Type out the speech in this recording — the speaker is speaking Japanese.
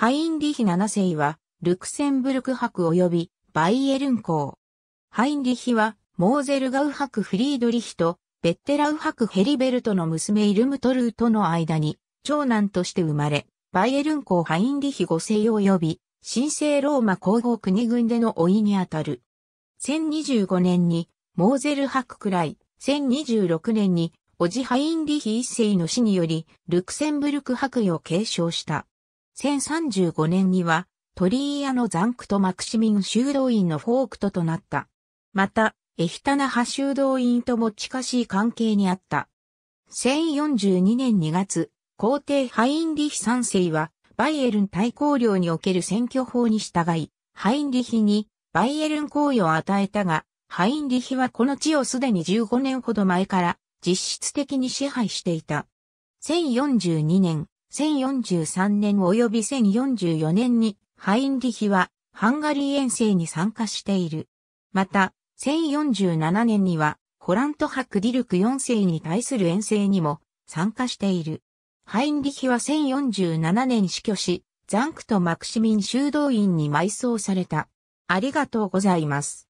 ハインリヒ7世は、ルクセンブルク伯及びバイエルン公。ハインリヒは、モーゼルガウ伯フリードリヒと、ベッテラウ伯ヘリベルトの娘イルムトルーとの間に、長男として生まれ、バイエルン公ハインリヒ5世及び、神聖ローマ皇后国軍での老いにあたる。1025年に、モーゼル伯くらい、1026年に、オジハインリヒ一世の死により、ルクセンブルク伯位を継承した。1035年には、トリー屋の残クとマクシミン修道院のフォークトとなった。また、エヒタナ派修道院とも近しい関係にあった。1042年2月、皇帝ハインリヒ三世は、バイエルン大公領における選挙法に従い、ハインリヒにバイエルン公為を与えたが、ハインリヒはこの地をすでに15年ほど前から実質的に支配していた。1042年、1043年及び1044年にハインリヒはハンガリー遠征に参加している。また、1047年にはホラントク・ディルク4世に対する遠征にも参加している。ハインリヒは1047年死去し、ザンクとマクシミン修道院に埋葬された。ありがとうございます。